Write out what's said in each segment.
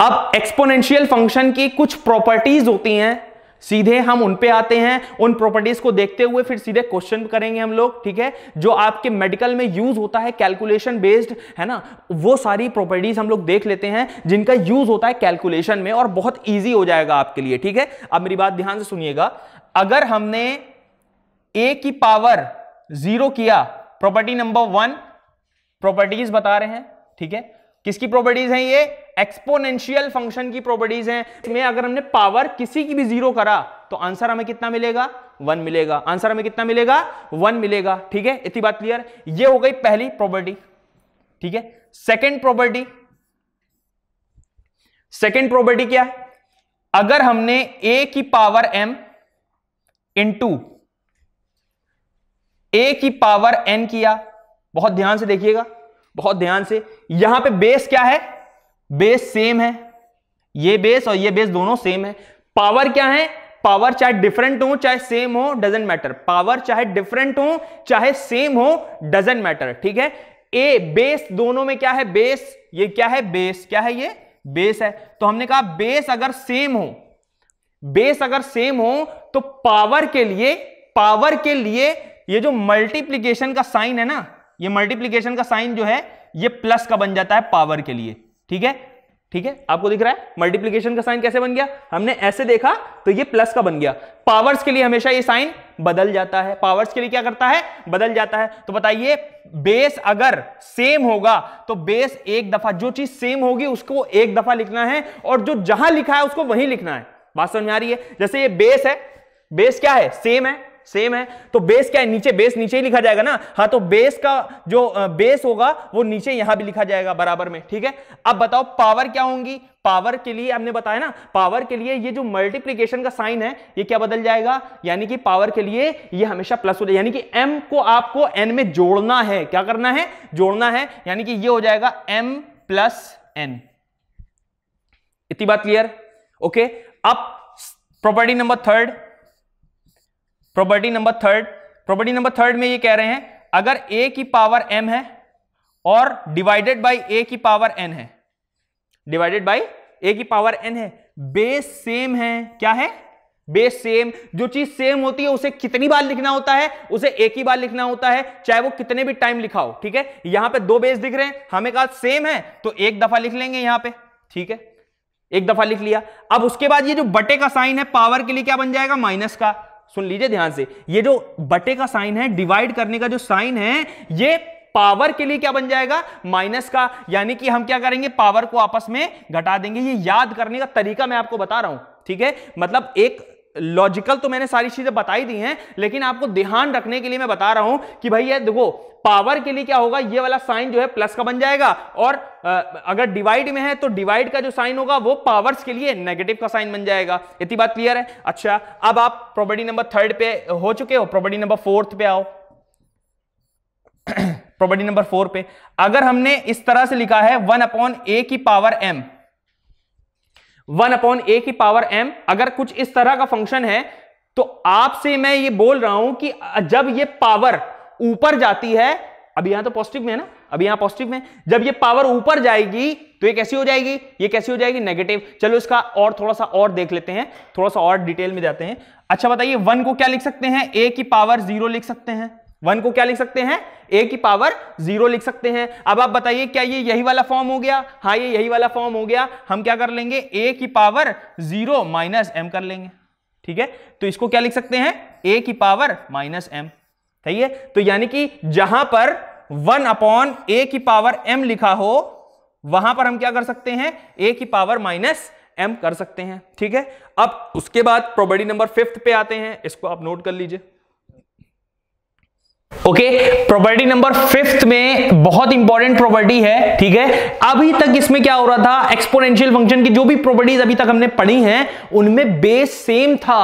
अब exponential function की कुछ प्रॉपर्टीज होती हैं सीधे हम उन पे आते हैं उन प्रॉपर्टीज को देखते हुए फिर सीधे क्वेश्चन करेंगे हम लोग ठीक है जो आपके मेडिकल में यूज होता है कैलकुलेशन बेस्ड है ना वो सारी प्रॉपर्टीज हम लोग देख लेते हैं जिनका यूज होता है कैलकुलेशन में और बहुत ईजी हो जाएगा आपके लिए ठीक है अब मेरी बात ध्यान से सुनिएगा अगर हमने ए की पावर जीरो किया प्रॉपर्टी नंबर वन प्रॉपर्टीज बता रहे हैं ठीक है किसकी प्रॉपर्टीज हैं ये एक्सपोनेंशियल फंक्शन की प्रॉपर्टीज हैं इसमें अगर हमने पावर किसी की भी जीरो करा तो आंसर हमें कितना मिलेगा वन मिलेगा आंसर हमें कितना मिलेगा वन मिलेगा ठीक है इतनी बात क्लियर ये हो गई पहली प्रॉपर्टी ठीक है सेकेंड प्रॉपर्टी सेकेंड प्रॉपर्टी क्या है अगर हमने ए की पावर एम टू ए की पावर एन किया बहुत ध्यान से देखिएगा बहुत ध्यान से यहां पे बेस क्या है बेस सेम है ये बेस और ये बेस दोनों सेम है पावर क्या है पावर चाहे डिफरेंट हो चाहे सेम हो डजेंट मैटर पावर चाहे डिफरेंट हो चाहे सेम हो डजेंट मैटर ठीक है ए बेस दोनों में क्या है बेस ये क्या है बेस क्या है ये बेस है तो हमने कहा बेस अगर सेम हो बेस अगर सेम हो तो पावर के लिए पावर के लिए ये जो मल्टीप्लीकेशन का साइन है ना ये मल्टीप्लीकेशन का साइन जो है ये प्लस का बन जाता है पावर के लिए ठीक है ठीक है आपको दिख रहा है मल्टीप्लीकेशन का साइन कैसे बन गया हमने ऐसे देखा तो ये प्लस का बन गया पावर्स के लिए हमेशा ये साइन बदल जाता है पावर्स के लिए क्या करता है बदल जाता है तो बताइए बेस अगर सेम होगा तो बेस एक दफा जो चीज सेम होगी उसको एक दफा लिखना है और जो जहां लिखा है उसको वहीं लिखना है बात समझ में आ रही है जैसे ये बेस है बेस क्या है सेम है सेम है तो बेस क्या है नीचे बेस नीचे ही लिखा जाएगा ना हाँ तो बेस का जो बेस होगा वो नीचे यहां भी लिखा जाएगा बराबर में ठीक है अब बताओ पावर क्या होंगी पावर के लिए हमने बताया ना पावर के लिए ये जो मल्टीप्लीकेशन का साइन है ये क्या बदल जाएगा यानी कि पावर के लिए ये हमेशा प्लस हो जाएगा यानी कि एम को आपको एन में जोड़ना है क्या करना है जोड़ना है यानी कि ये हो जाएगा एम प्लस एन इतनी बात क्लियर ओके अब property number third property number third property number third में ये कह रहे हैं अगर ए की पावर एम है और डिवाइडेड बाई ए की पावर एन है डिवाइडेड बाई ए की पावर एन है बेस सेम है क्या है बेस सेम जो चीज सेम होती है उसे कितनी बार लिखना होता है उसे एक ही बार लिखना होता है चाहे वो कितने भी टाइम लिखा हो ठीक है यहां पे दो बेस दिख रहे हैं हमें कहा सेम है तो एक दफा लिख लेंगे यहां पे ठीक है एक दफा लिख लिया अब उसके बाद ये जो बटे का साइन है पावर के लिए क्या बन जाएगा माइनस का सुन लीजिए ध्यान से ये जो बटे का साइन है डिवाइड करने का जो साइन है ये पावर के लिए क्या बन जाएगा माइनस का यानी कि हम क्या करेंगे पावर को आपस में घटा देंगे ये याद करने का तरीका मैं आपको बता रहा हूं ठीक है मतलब एक लॉजिकल तो मैंने सारी चीजें बताई दी हैं लेकिन आपको ध्यान रखने के लिए मैं बता रहा हूं कि भाई ये देखो पावर के लिए क्या होगा ये वाला साइन जो है प्लस का बन जाएगा और अगर डिवाइड में है तो डिवाइड का जो साइन होगा वो पावर्स के लिए नेगेटिव का साइन बन जाएगा इतनी बात क्लियर है अच्छा अब आप प्रॉपर्टी नंबर थर्ड पे हो चुके हो प्रॉपर्टी नंबर फोर्थ पे आओ प्रॉपर्टी नंबर फोर पे अगर हमने इस तरह से लिखा है वन अपॉन ए की power M one upon A की पावर एम अगर कुछ इस तरह का फंक्शन है तो आपसे मैं ये बोल रहा हूं कि जब ये पावर ऊपर जाती है अभी यहां तो पॉजिटिव में है ना अभी यहां पॉजिटिव में जब ये पावर ऊपर जाएगी तो ये कैसी हो जाएगी ये कैसी हो जाएगी नेगेटिव चलो इसका और थोड़ा सा और देख लेते हैं थोड़ा सा और डिटेल में जाते हैं अच्छा बताइए वन को क्या लिख सकते हैं ए की पावर जीरो लिख सकते हैं वन को क्या लिख सकते हैं ए की पावर जीरो लिख सकते हैं अब आप बताइए क्या ये यही वाला फॉर्म हो गया हाँ ये यही वाला फॉर्म हो गया हम क्या कर लेंगे ए की पावर जीरो माइनस एम कर लेंगे ठीक है तो इसको क्या लिख सकते हैं ए की पावर माइनस एम सही है तो यानी कि जहां पर वन अपॉन ए की पावर एम लिखा हो वहां पर हम क्या कर सकते हैं ए की पावर माइनस एम कर सकते हैं ठीक है अब उसके बाद प्रॉपर्टी नंबर फिफ्थ पे आते हैं इसको आप नोट कर लीजिए ओके प्रॉपर्टी नंबर फिफ्थ में बहुत इंपॉर्टेंट प्रॉपर्टी है ठीक है अभी तक इसमें क्या हो रहा था एक्सपोनेंशियल फंक्शन की जो भी प्रॉपर्टीज अभी तक हमने पढ़ी हैं उनमें बेस सेम था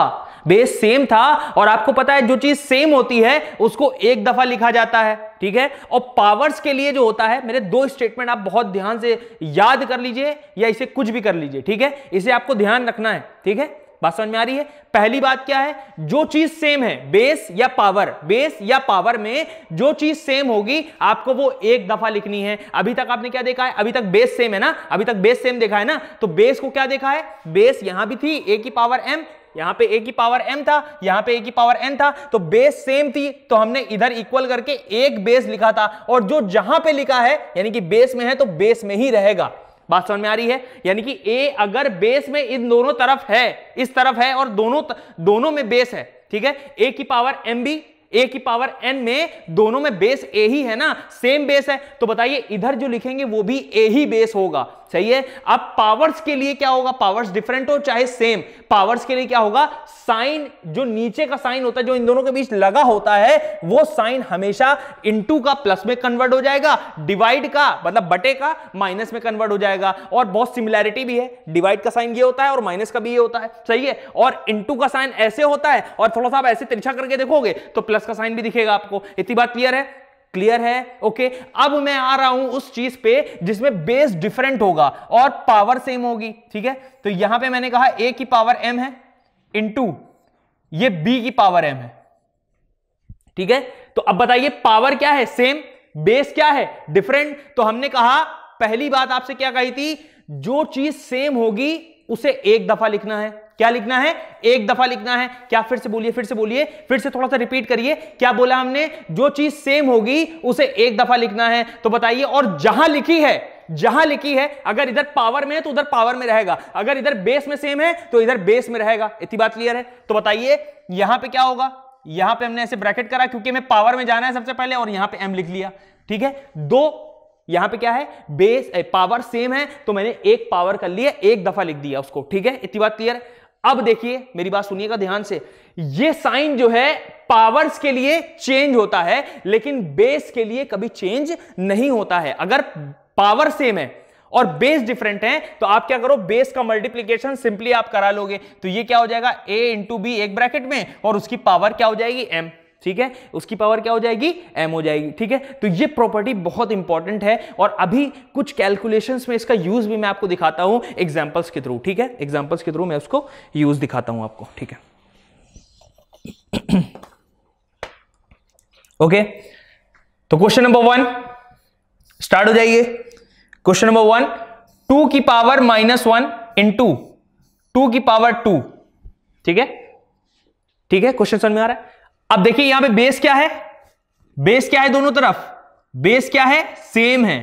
बेस सेम था और आपको पता है जो चीज सेम होती है उसको एक दफा लिखा जाता है ठीक है और पावर्स के लिए जो होता है मेरे दो स्टेटमेंट आप बहुत ध्यान से याद कर लीजिए या इसे कुछ भी कर लीजिए ठीक है इसे आपको ध्यान रखना है ठीक है बात समझ में आ रही है पहली बात क्या है जो चीज सेम है बेस या पावर बेस या पावर में जो चीज सेम होगी आपको वो एक दफा लिखनी है अभी तक आपने क्या देखा है अभी तक बेस सेम है ना अभी तक बेस सेम देखा है ना तो बेस को क्या देखा है बेस यहां भी थी ए की पावर एम यहां पे ए की पावर एम था यहां पे ए की पावर एन था तो बेस सेम थी तो हमने इधर इक्वल करके एक बेस लिखा था और जो जहां पे लिखा है यानी कि बेस में है तो बेस में ही रहेगा बात समझ में आ रही है यानी कि ए अगर बेस में इन दोनों तरफ है इस तरफ है और दोनों दोनों में बेस है ठीक है ए की पावर एम बी ए की पावर एन में दोनों में बेस ए ही है ना सेम बेस है तो बताइए इधर जो लिखेंगे वो भी ए ही बेस होगा सही है अब पावर्स के लिए क्या होगा पावर्स डिफरेंट हो चाहे सेम पावर्स के लिए क्या होगा साइन जो नीचे का साइन होता है जो इन दोनों के बीच लगा होता है वो साइन हमेशा इनटू का प्लस में कन्वर्ट हो जाएगा डिवाइड का मतलब बटे का माइनस में कन्वर्ट हो जाएगा और बहुत सिमिलैरिटी भी है डिवाइड का साइन ये होता है और माइनस का भी ये होता है सही है और इंटू का साइन ऐसे होता है और थोड़ा सा आप ऐसे तिरछा करके देखोगे तो प्लस का साइन भी दिखेगा आपको इतनी बात क्लियर है क्लियर है ओके अब मैं आ रहा हूं उस चीज पे जिसमें बेस डिफरेंट होगा और पावर सेम होगी ठीक है तो यहां पे मैंने कहा ए की पावर एम है टू ये बी की पावर एम है ठीक है तो अब बताइए पावर क्या है सेम बेस क्या है डिफरेंट तो हमने कहा पहली बात आपसे क्या कही थी जो चीज सेम होगी उसे एक दफा लिखना है क्या लिखना है एक दफा लिखना है क्या फिर से बोलिए फिर से बोलिए फिर से थोड़ा सा रिपीट करिए क्या बोला हमने जो चीज सेम होगी उसे एक दफा लिखना है तो बताइए और जहां लिखी है जहां लिखी है अगर इधर पावर में है तो उधर पावर में रहेगा अगर इधर बेस में सेम है तो इधर बेस में रहेगा इतनी बात क्लियर है तो बताइए यहां पे क्या होगा यहां पे हमने ऐसे ब्रैकेट करा क्योंकि हमें पावर में जाना है सबसे पहले और यहां पे एम लिख लिया ठीक है दो यहां पे क्या है बेस ए, पावर सेम है तो मैंने एक पावर कर लिया एक दफा लिख दिया उसको ठीक है इतनी बात क्लियर है अब देखिए मेरी बात सुनिएगा ध्यान से ये साइन जो है पावर्स के लिए चेंज होता है लेकिन बेस के लिए कभी चेंज नहीं होता है अगर पावर सेम है और बेस डिफरेंट है तो आप क्या करो बेस का मल्टीप्लीकेशन सिंपली आप करा लोगे तो ये क्या हो जाएगा ए इंटू बी एक ब्रैकेट में और उसकी पावर क्या हो जाएगी एम ठीक है उसकी पावर क्या हो जाएगी एम हो जाएगी ठीक है तो ये प्रॉपर्टी बहुत इंपॉर्टेंट है और अभी कुछ कैलकुलेशन में इसका यूज भी मैं आपको दिखाता हूं एग्जाम्पल्स के थ्रू ठीक है एग्जाम्पल्स के थ्रू मैं उसको यूज दिखाता हूं आपको ठीक है ओके तो क्वेश्चन नंबर वन स्टार्ट हो जाइए क्वेश्चन नंबर वन टू की power minus one into two की पावर टू ठीक है ठीक है क्वेश्चन समझ में आ रहा है अब देखिए यहां पे बेस क्या है बेस क्या है दोनों तरफ बेस क्या है सेम है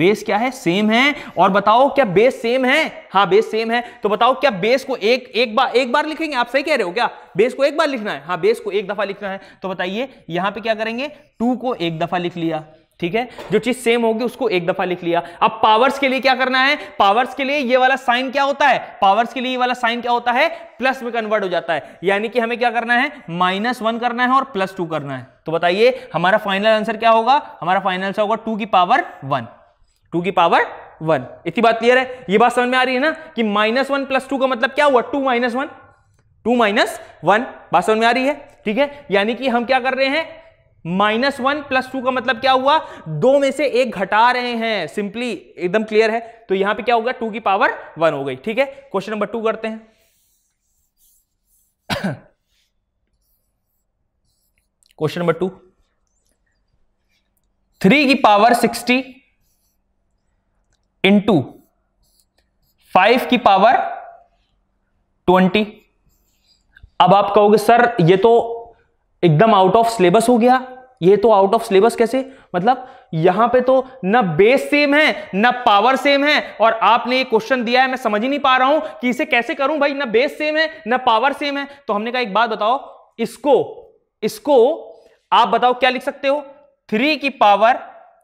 बेस क्या है सेम है और बताओ क्या बेस सेम है हाँ बेस सेम है तो बताओ क्या बेस को एक एक बार एक बार लिखेंगे आप सही कह रहे हो क्या बेस को एक बार लिखना है हाँ बेस को एक दफा लिखना है तो बताइए यहां पे क्या करेंगे टू को एक दफा लिख लिया ठीक है जो चीज सेम होगी उसको एक दफा लिख लिया अब पावर्स के लिए क्या करना है पावर्स के लिए ये वाला साइन क्या होता है पावर्स के लिए ये वाला साइन क्या होता है प्लस में कन्वर्ट हो जाता है यानी कि हमें क्या करना है माइनस वन करना है और प्लस टू करना है तो बताइए हमारा फाइनल आंसर क्या होगा हमारा फाइनल आंसर होगा टू की पावर वन टू की पावर वन इतनी बात क्लियर है ये बात समझ में आ रही है ना कि माइनस वन प्लस टू का मतलब क्या हुआ two minus one two minus one बात समझ में आ रही है ठीक है यानी कि हम क्या कर रहे हैं माइनस वन प्लस टू का मतलब क्या हुआ दो में से एक घटा रहे हैं सिंपली एकदम क्लियर है तो यहां पे क्या होगा टू की पावर वन हो गई ठीक है क्वेश्चन नंबर टू करते हैं क्वेश्चन नंबर टू थ्री की पावर सिक्सटी इंटू फाइव की पावर ट्वेंटी अब आप कहोगे सर ये तो एकदम आउट ऑफ सिलेबस हो गया ये तो आउट ऑफ सिलेबस कैसे मतलब यहां पे तो ना बेस सेम है ना पावर सेम है और आपने ये क्वेश्चन दिया है मैं समझ ही नहीं पा रहा हूं कि इसे कैसे करूं भाई ना बेस सेम है ना पावर सेम है तो हमने कहा एक बात बताओ इसको इसको आप बताओ क्या लिख सकते हो थ्री की पावर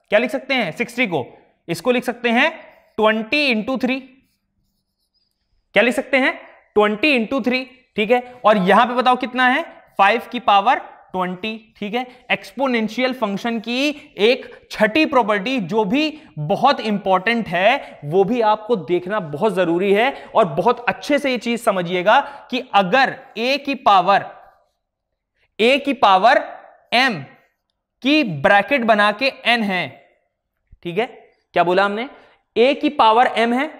क्या लिख सकते हैं सिक्सटी को इसको लिख सकते हैं ट्वेंटी इंटू थ्री क्या लिख सकते हैं ट्वेंटी इंटू थ्री ठीक है और यहां पे बताओ कितना है फाइव की पावर ट्वेंटी ठीक है एक्सपोनेंशियल फंक्शन की एक छठी प्रॉपर्टी जो भी बहुत इंपॉर्टेंट है वो भी आपको देखना बहुत जरूरी है और बहुत अच्छे से ये चीज समझिएगा कि अगर ए की पावर ए की पावर एम की ब्रैकेट बना के एन है ठीक है क्या बोला हमने ए की पावर एम है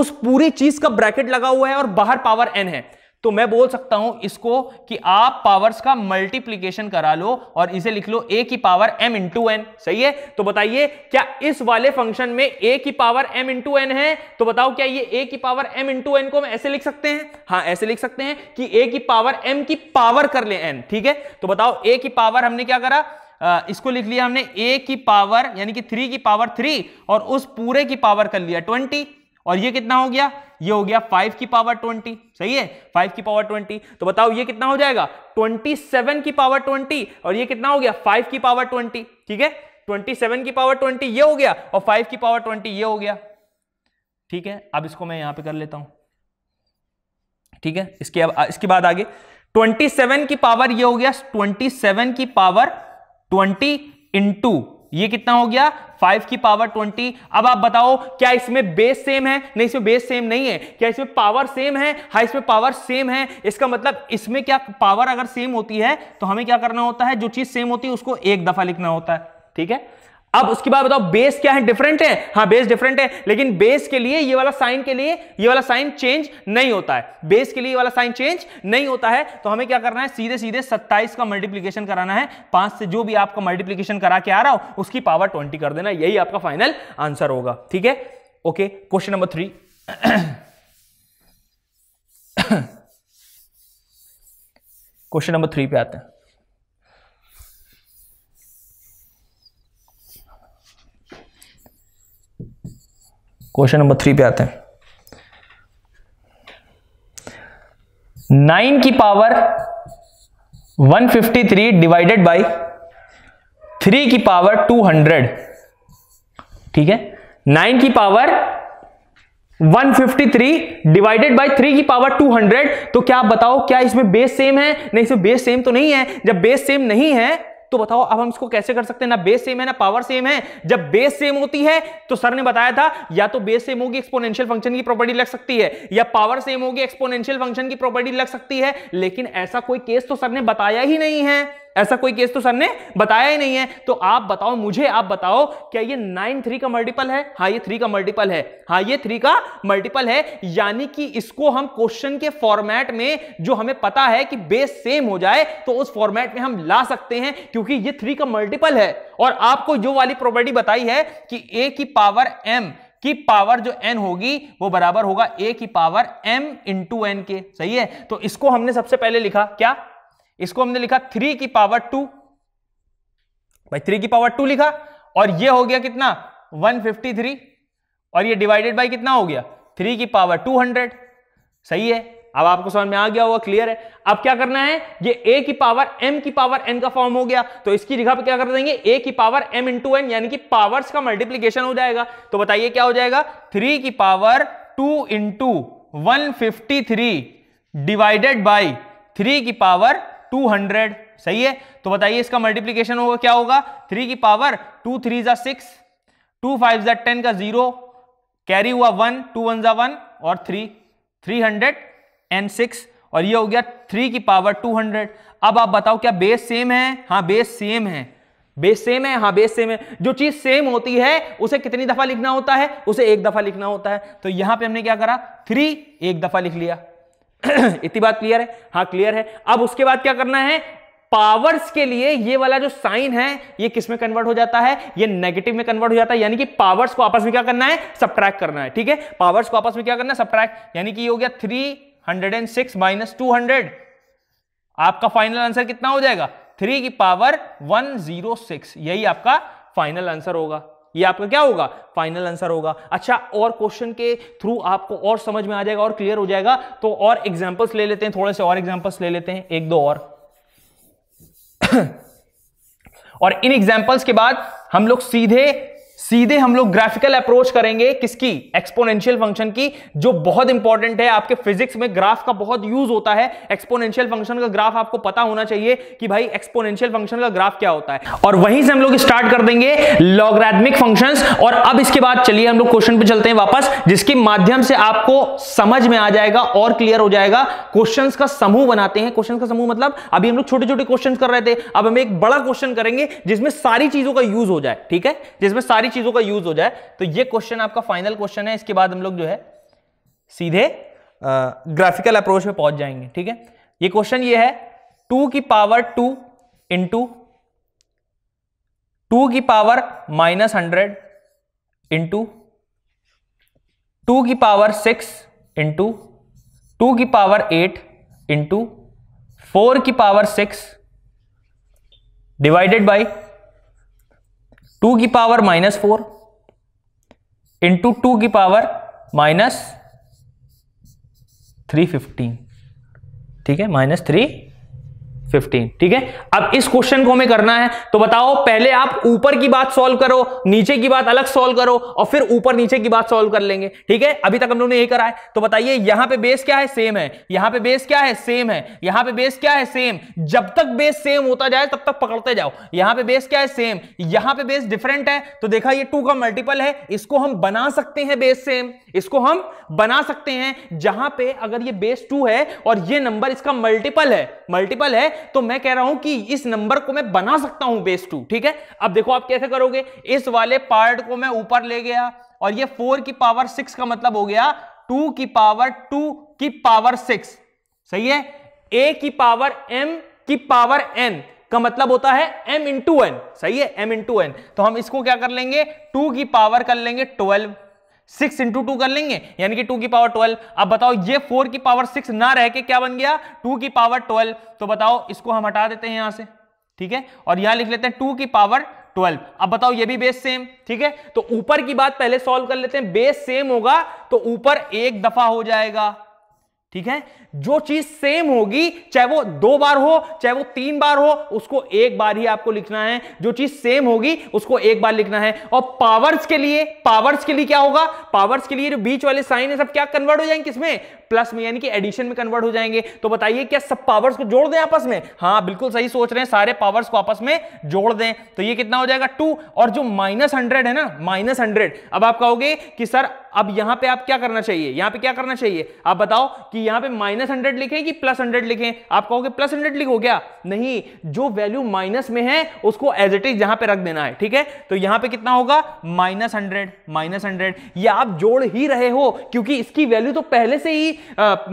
उस पूरी चीज का ब्रैकेट लगा हुआ है और बाहर पावर एन है तो मैं बोल सकता हूं इसको कि आप पावर्स का मल्टीप्लीकेशन करा लो और इसे लिख लो ए की पावर एम इंटू एन सही है तो बताइए क्या इस वाले फंक्शन में ए की पावर एम इंटू एन है तो बताओ क्या ये ए की पावर एम इंटू एन को हम ऐसे लिख सकते हैं हाँ ऐसे लिख सकते हैं कि ए की पावर एम की पावर कर ले एन ठीक है तो बताओ ए की पावर हमने क्या करा आ, इसको लिख लिया हमने ए की पावर यानी कि थ्री की पावर थ्री और उस पूरे की पावर कर लिया ट्वेंटी और ये कितना हो गया ये हो गया फाइव की पावर ट्वेंटी सही है फाइव की पावर ट्वेंटी तो बताओ ये कितना हो जाएगा ट्वेंटी सेवन की पावर ट्वेंटी और ये कितना हो गया फाइव की पावर ट्वेंटी ठीक है ट्वेंटी सेवन की पावर ट्वेंटी ये हो गया और फाइव की पावर ट्वेंटी ये हो गया ठीक है अब इसको मैं यहां पे कर लेता हूं ठीक है इसके अब इसके बाद आगे 27 की पावर ये हो गया 27 की पावर 20 इंटू ये कितना हो गया फाइव की पावर ट्वेंटी अब आप बताओ क्या इसमें बेस सेम है नहीं इसमें बेस सेम नहीं है क्या इसमें पावर सेम है हा इसमें पावर सेम है इसका मतलब इसमें क्या पावर अगर सेम होती है तो हमें क्या करना होता है जो चीज सेम होती है उसको एक दफा लिखना होता है ठीक है अब उसके बाद बताओ बेस क्या है डिफरेंट है हाँ बेस डिफरेंट है लेकिन बेस के लिए ये वाला साइन के लिए ये वाला साइन चेंज नहीं होता है बेस के लिए ये वाला साइन चेंज नहीं होता है तो हमें क्या करना है सीधे सीधे 27 का मल्टीप्लीकेशन कराना है पांच से जो भी आपका मल्टीप्लीकेशन करा के आ रहा हो उसकी पावर ट्वेंटी कर देना यही आपका फाइनल आंसर होगा ठीक है okay question number three question number three पे आते हैं क्वेश्चन नंबर थ्री पे आते हैं नाइन की पावर 153 डिवाइडेड बाय थ्री की पावर 200 ठीक है नाइन की पावर 153 डिवाइडेड बाय थ्री की पावर 200 तो क्या आप बताओ क्या इसमें बेस सेम है नहीं इसमें बेस सेम तो नहीं है जब बेस सेम नहीं है तो बताओ अब हम इसको कैसे कर सकते हैं ना बेस सेम है ना पावर सेम है जब बेस सेम होती है तो सर ने बताया था या तो बेस सेम होगी एक्सपोनेंशियल फंक्शन की प्रॉपर्टी लग सकती है या पावर सेम होगी एक्सपोनेंशियल फंक्शन की प्रॉपर्टी लग सकती है लेकिन ऐसा कोई केस तो सर ने बताया ही नहीं है ऐसा कोई केस तो सर ने बताया ही नहीं है तो आप बताओ मुझे आप बताओ क्या ये नाइन थ्री का मल्टीपल है हाँ ये थ्री का मल्टीपल है हाँ ये थ्री का मल्टीपल है यानी कि इसको हम क्वेश्चन के फॉर्मेट में जो हमें पता है कि बेस सेम हो जाए तो उस फॉर्मेट में हम ला सकते हैं क्योंकि ये थ्री का मल्टीपल है और आपको जो वाली प्रॉपर्टी बताई है कि ए की पावर एम की पावर जो एन होगी वो बराबर होगा ए की पावर एम इंटू एन के सही है तो इसको हमने सबसे पहले लिखा क्या इसको हमने लिखा थ्री की पावर टू भाई थ्री की पावर टू लिखा और ये हो गया कितना 153 और ये डिवाइडेड बाय कितना हो गया थ्री की पावर 200 सही है अब आपको समझ में आ गया होगा क्लियर है अब क्या करना है ये a की पावर m की पावर n का फॉर्म हो गया तो इसकी जगह पे क्या कर देंगे a की पावर m इंटू एन यानी कि पावर्स का मल्टीप्लीकेशन हो जाएगा तो बताइए क्या हो जाएगा थ्री की power two into one divided by three की पावर 200 सही है तो बताइए इसका मल्टीप्लीकेशन होगा क्या होगा थ्री की पावर टू थ्री जा सिक्स टू फाइव जा टेन का जीरो कैरी हुआ वन टू वन जा वन और three three hundred and six और ये हो गया थ्री की पावर टू हंड्रेड अब आप बताओ क्या बेस सेम है हाँ बेस सेम है बेस सेम है हाँ बेस सेम है जो चीज सेम होती है उसे कितनी दफा लिखना होता है उसे एक दफा लिखना होता है तो यहां पे हमने क्या करा थ्री एक दफा लिख लिया इतनी बात क्लियर है हाँ क्लियर है अब उसके बाद क्या करना है पावर्स के लिए ये वाला जो साइन है ये किस में कन्वर्ट हो जाता है ये नेगेटिव में कन्वर्ट हो जाता है यानी कि पावर्स को आपस में क्या करना है सब्ट्रैक करना है ठीक है पावर्स को आपस में क्या करना है सब्ट्रैक्ट यानी कि ये हो गया 306 सिक्स माइनस टू आपका फाइनल आंसर कितना हो जाएगा थ्री की पावर 106 यही आपका फाइनल आंसर होगा ये आपका क्या होगा फाइनल आंसर होगा अच्छा और क्वेश्चन के थ्रू आपको और समझ में आ जाएगा और क्लियर हो जाएगा तो और एग्जाम्पल्स ले लेते हैं थोड़े से और एग्जाम्पल्स ले लेते हैं एक दो और और इन एग्जाम्पल्स के बाद हम लोग सीधे सीधे हम लोग ग्राफिकल अप्रोच करेंगे किसकी एक्सपोनेंशियल फंक्शन की जो बहुत इंपॉर्टेंट है आपके फिजिक्स में ग्राफ का बहुत यूज होता है एक्सपोनेंशियल फंक्शन का ग्राफ आपको पता होना चाहिए कि भाई एक्सपोनेंशियल फंक्शन का ग्राफ क्या होता है और वहीं से हम लोग स्टार्ट कर देंगे लॉग्रेथमिक फंक्शन और अब इसके बाद चलिए हम लोग क्वेश्चन पे चलते हैं वापस जिसके माध्यम से आपको समझ में आ जाएगा और क्लियर हो जाएगा क्वेश्चन का समूह बनाते हैं क्वेश्चन का समूह मतलब अभी हम लोग छोटे छोटे क्वेश्चन कर रहे थे अब हम एक बड़ा क्वेश्चन करेंगे जिसमें सारी चीजों का यूज हो जाए ठीक है जिसमें सारी चीजों का यूज हो जाए तो ये क्वेश्चन आपका फाइनल क्वेश्चन है इसके बाद हम लोग जो है सीधे ग्राफिकल अप्रोच में पहुंच जाएंगे ठीक है ये क्वेश्चन ये है टू की पावर टू इंटू टू की power minus hundred into two की पावर सिक्स इंटू टू की पावर एट इंटू फोर की power six divided by two की power minus four into two की पावर माइनस थ्री फिफ्टीन ठीक है minus three 15 ठीक है अब इस क्वेश्चन को हमें करना है तो बताओ पहले आप ऊपर की बात सॉल्व करो नीचे की बात अलग सॉल्व करो और फिर ऊपर नीचे की बात सॉल्व कर लेंगे ठीक है अभी तक हम लोगों ने यही करा है तो बताइए यहां पे बेस क्या है सेम है यहां पे बेस क्या है सेम है यहां पे बेस क्या है सेम जब तक बेस सेम होता जाए तब तक पकड़ते जाओ यहां पे बेस क्या है सेम यहां पे बेस डिफरेंट है तो देखा ये टू का मल्टीपल है इसको हम बना सकते हैं बेस सेम इसको हम बना सकते हैं जहां पे अगर ये बेस टू है और ये नंबर इसका मल्टीपल है मल्टीपल है तो मैं कह रहा हूं कि इस नंबर को मैं बना सकता हूं बेस टू ठीक है अब देखो आप कैसे करोगे इस वाले पार्ट को मैं ऊपर ले गया और ये फोर की पावर सिक्स का मतलब हो गया टू की पावर टू की पावर सिक्स सही है ए की पावर एम की पावर एन का मतलब होता है m इंटू एन सही है m इंटू एन तो हम इसको क्या कर लेंगे टू की पावर कर लेंगे ट्वेल्व सिक्स इंटू टू कर लेंगे यानी कि टू की पावर ट्वेल्व अब बताओ ये फोर की पावर सिक्स ना रह के क्या बन गया टू की पावर ट्वेल्व तो बताओ इसको हम हटा देते हैं यहां से ठीक है और यहां लिख लेते हैं टू की पावर 12 अब बताओ ये भी बेस सेम ठीक है तो ऊपर की बात पहले सॉल्व कर लेते हैं बेस सेम होगा तो ऊपर एक दफा हो जाएगा ठीक है जो चीज सेम होगी चाहे वो दो बार हो चाहे वो तीन बार हो उसको एक बार ही आपको लिखना है जो चीज सेम होगी उसको एक बार लिखना है और पावर्स के लिए पावर्स के लिए क्या होगा पावर्स के लिए जो बीच वाले साइन है सब क्या कन्वर्ट हो जाएंगे किसमें प्लस में यानी कि एडिशन में कन्वर्ट हो जाएंगे तो बताइए क्या सब पावर्स को जोड़ दें आपस में हाँ बिल्कुल सही सोच रहे हैं सारे पावर्स को आपस में जोड़ दें तो ये कितना हो जाएगा टू और जो माइनस हंड्रेड है ना माइनस हंड्रेड अब आप कहोगे कि सर अब यहां पे आप क्या करना चाहिए यहां पे क्या करना चाहिए आप बताओ कि यहां पे माइनस हंड्रेड लिखें कि प्लस हंड्रेड लिखें आप कहोगे प्लस हंड्रेड लिखो क्या नहीं जो वैल्यू माइनस में है उसको एज इट इज यहां पे रख देना है ठीक है तो यहां पे कितना होगा माइनस हंड्रेड माइनस हंड्रेड ये आप जोड़ ही रहे हो क्योंकि इसकी वैल्यू तो पहले से ही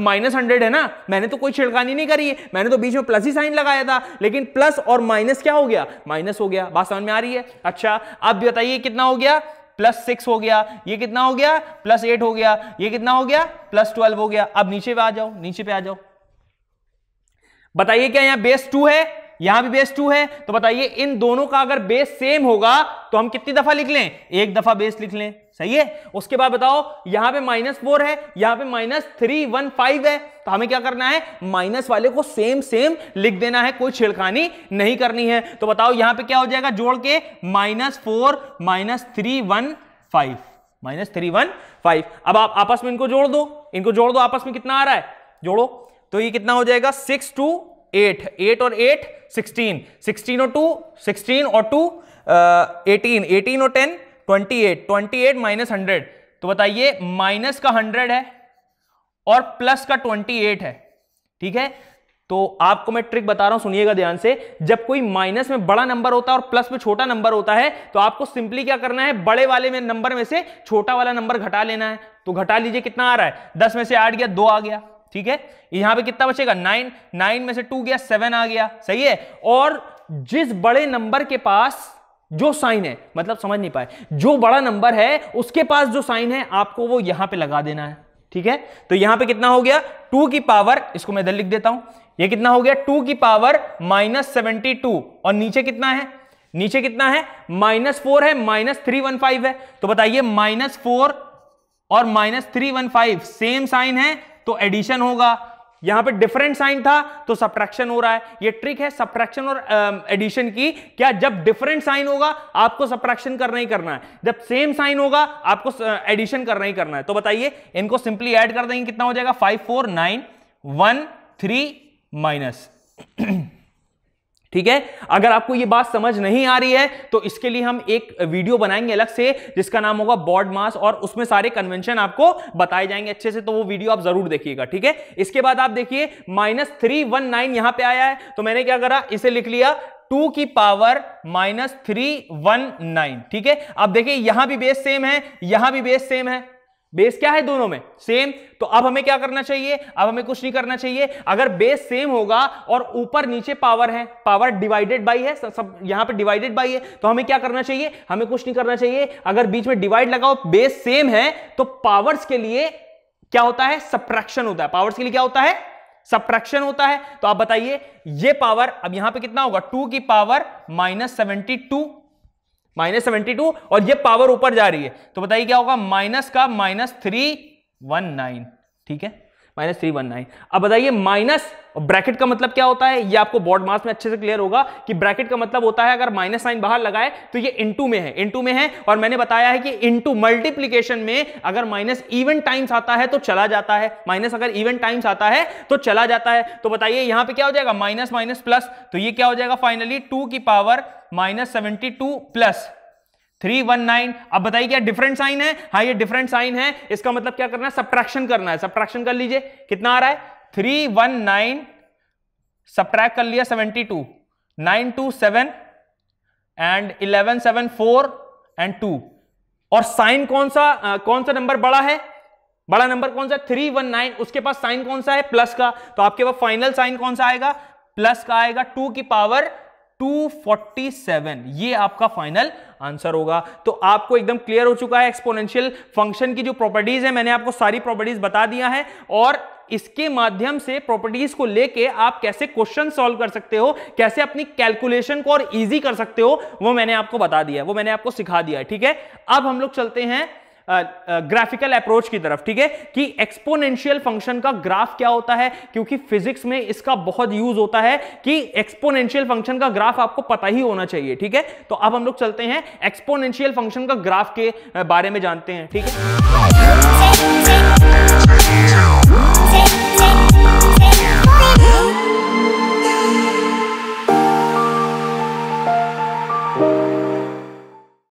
माइनस हंड्रेड है ना मैंने तो कोई छिड़कानी नहीं करी है मैंने तो बीच में प्लस ही साइन लगाया था लेकिन प्लस और माइनस क्या हो गया माइनस हो गया बात समझ में आ रही है अच्छा अब बताइए कितना हो गया प्लस सिक्स हो गया ये कितना हो गया प्लस एट हो गया ये कितना हो गया प्लस ट्वेल्व हो गया अब नीचे पे आ जाओ नीचे पे आ जाओ बताइए क्या यहां बेस टू है यहां भी बेस टू है तो बताइए इन दोनों का अगर बेस सेम होगा तो हम कितनी दफा लिख लें एक दफा बेस लिख लें सही है उसके बाद बताओ यहां पे माइनस फोर है यहां पे माइनस थ्री वन फाइव है तो हमें क्या करना है माइनस वाले को सेम सेम लिख देना है कोई छिड़कानी नहीं करनी है तो बताओ यहां पे क्या हो जाएगा जोड़ के minus four minus three one five minus three one five अब आप आपस में इनको जोड़ दो इनको जोड़ दो आपस में कितना आ रहा है जोड़ो तो ये कितना हो जाएगा सिक्स टू एट एट और एट सिक्सटीन सिक्सटीन और टू सिक्सटीन और टू एटीन एटीन और ten twenty eight twenty eight minus hundred तो बताइए माइनस का हंड्रेड है और प्लस का ट्वेंटी एट है ठीक है तो आपको मैं ट्रिक बता रहा हूं सुनिएगा ध्यान से जब कोई माइनस में बड़ा नंबर होता है और प्लस में छोटा नंबर होता है तो आपको सिंपली क्या करना है बड़े वाले में नंबर में से छोटा वाला नंबर घटा लेना है तो घटा लीजिए कितना आ रहा है दस में से आठ गया दो आ गया ठीक है यहां पे कितना बचेगा नाइन नाइन में से टू गया सेवन आ गया सही है और जिस बड़े नंबर के पास जो साइन है मतलब समझ नहीं पाए जो बड़ा नंबर है उसके पास जो साइन है आपको वो यहां पे लगा देना है ठीक है तो यहां पे कितना हो गया टू की पावर इसको मैं इधर लिख देता हूं ये कितना हो गया टू की पावर माइनस सेवेंटी टू और नीचे कितना है नीचे कितना है माइनस फोर है माइनस थ्री वन फाइव है तो बताइए माइनस फोर और minus three one five same sign है तो एडिशन होगा यहां पे डिफरेंट साइन था तो सब्ट्रैक्शन हो रहा है ये ट्रिक है सब्ट्रैक्शन और एडिशन uh, की क्या जब डिफरेंट साइन होगा आपको सब्ट्रैक्शन करना ही करना है जब सेम साइन होगा आपको एडिशन uh, करना ही करना है तो बताइए इनको सिंपली ऐड कर देंगे कितना हो जाएगा five four nine one three minus ठीक है अगर आपको ये बात समझ नहीं आ रही है तो इसके लिए हम एक वीडियो बनाएंगे अलग से जिसका नाम होगा बॉर्ड मास और उसमें सारे कन्वेंशन आपको बताए जाएंगे अच्छे से तो वो वीडियो आप जरूर देखिएगा ठीक है इसके बाद आप देखिए माइनस थ्री वन नाइन यहां पर आया है तो मैंने क्या करा इसे लिख लिया टू की power minus three one nine ठीक है अब देखिए यहां भी बेस सेम है यहां भी बेस सेम है बेस क्या है दोनों में सेम तो अब हमें क्या करना चाहिए अब हमें कुछ नहीं करना चाहिए अगर बेस सेम होगा और ऊपर नीचे पावर है पावर डिवाइडेड बाई है सब यहां पे डिवाइडेड बाई है तो हमें क्या करना चाहिए हमें कुछ नहीं करना चाहिए अगर बीच में डिवाइड लगाओ बेस सेम है तो पावर्स के लिए क्या होता है सप्रैक्शन होता है पावर्स के लिए क्या होता है सप्रैक्शन होता है तो आप बताइए ये पावर अब यहां पे कितना होगा टू की power minus seventy two minus seventy two और ये पावर ऊपर जा रही है तो बताइए क्या होगा माइनस का माइनस थ्री वन नाइन ठीक है माइनस थ्री वन नाइन अब बताइए माइनस ब्रैकेट का मतलब क्या होता है ये आपको बॉर्ड मास में अच्छे से क्लियर होगा कि ब्रैकेट का मतलब होता है अगर माइनस साइन बाहर लगाए तो ये इनटू में है इनटू में है और मैंने बताया है कि इनटू मल्टीप्लीकेशन में अगर माइनस इवन टाइम्स आता है तो चला जाता है माइनस अगर इवन टाइम्स आता है तो चला जाता है तो बताइए यहां पर क्या हो जाएगा माइनस माइनस प्लस तो ये क्या हो जाएगा फाइनली टू की power minus seventy two plus three one nine अब बताइए क्या डिफरेंट साइन है हाँ ये डिफरेंट साइन है इसका मतलब क्या करना है सब्ट्रैक्शन करना है सब्ट्रैक्शन कर लीजिए कितना आ रहा है थ्री वन नाइन सब्ट्रैक कर लिया seventy two nine two seven and eleven seven four and two और साइन कौन सा आ, कौन सा नंबर बड़ा है बड़ा नंबर कौन सा थ्री वन नाइन उसके पास साइन कौन सा है प्लस का तो आपके पास फाइनल साइन कौन सा आएगा प्लस का आएगा टू की पावर 247 ये आपका फाइनल आंसर होगा तो आपको एकदम क्लियर हो चुका है एक्सपोनेंशियल फंक्शन की जो प्रॉपर्टीज है मैंने आपको सारी प्रॉपर्टीज बता दिया है और इसके माध्यम से प्रॉपर्टीज को लेके आप कैसे क्वेश्चन सॉल्व कर सकते हो कैसे अपनी कैलकुलेशन को और इजी कर सकते हो वो मैंने आपको बता दिया वो मैंने आपको सिखा दिया ठीक है अब हम लोग चलते हैं ग्राफिकल अप्रोच की तरफ ठीक है कि एक्सपोनेंशियल फंक्शन का ग्राफ क्या होता है क्योंकि फिजिक्स में इसका बहुत यूज होता है कि एक्सपोनेंशियल फंक्शन का ग्राफ आपको पता ही होना चाहिए ठीक है तो अब हम लोग चलते हैं एक्सपोनेंशियल फंक्शन का ग्राफ के बारे में जानते हैं ठीक है